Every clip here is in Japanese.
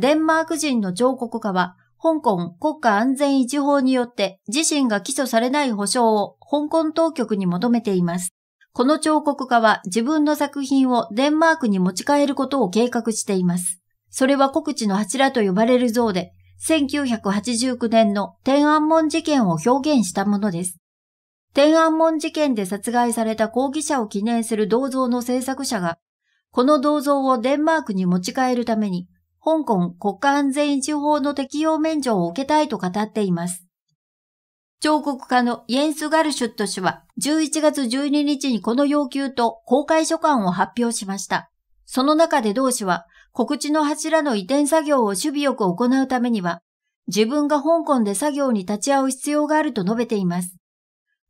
デンマーク人の彫刻家は、香港国家安全維持法によって自身が起訴されない保障を香港当局に求めています。この彫刻家は自分の作品をデンマークに持ち帰ることを計画しています。それは国知の柱と呼ばれる像で、1989年の天安門事件を表現したものです。天安門事件で殺害された抗議者を記念する銅像の制作者が、この銅像をデンマークに持ち帰るために香港国家安全維持法の適用免除を受けたいと語っています。彫刻家のイエンス・ガルシュット氏は11月12日にこの要求と公開書簡を発表しました。その中で同氏は告知の柱の移転作業を守備よく行うためには自分が香港で作業に立ち会う必要があると述べています。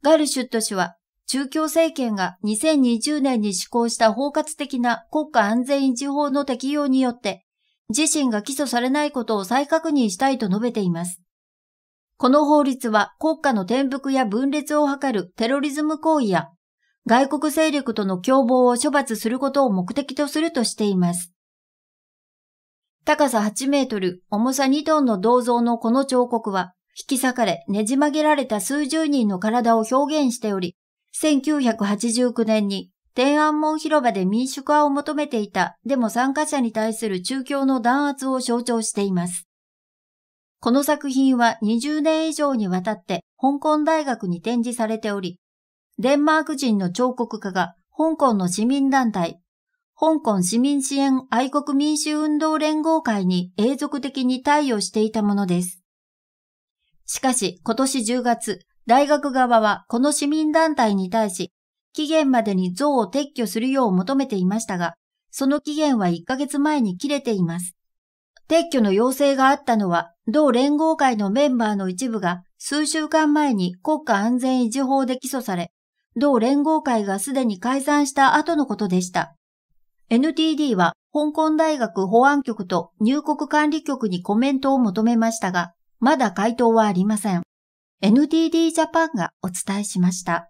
ガルシュット氏は中共政権が2020年に施行した包括的な国家安全維持法の適用によって自身が起訴されないことを再確認したいと述べています。この法律は国家の転覆や分裂を図るテロリズム行為や外国勢力との共謀を処罰することを目的とするとしています。高さ8メートル、重さ2トンの銅像のこの彫刻は、引き裂かれ、ねじ曲げられた数十人の体を表現しており、1989年に天安門広場で民主化を求めていた、でも参加者に対する中共の弾圧を象徴しています。この作品は20年以上にわたって香港大学に展示されており、デンマーク人の彫刻家が香港の市民団体、香港市民支援愛国民主運動連合会に永続的に貸与していたものです。しかし今年10月、大学側はこの市民団体に対し期限までに像を撤去するよう求めていましたが、その期限は1ヶ月前に切れています。撤去の要請があったのは、同連合会のメンバーの一部が数週間前に国家安全維持法で起訴され、同連合会がすでに解散した後のことでした。NTD は香港大学保安局と入国管理局にコメントを求めましたが、まだ回答はありません。NTD ジャパンがお伝えしました。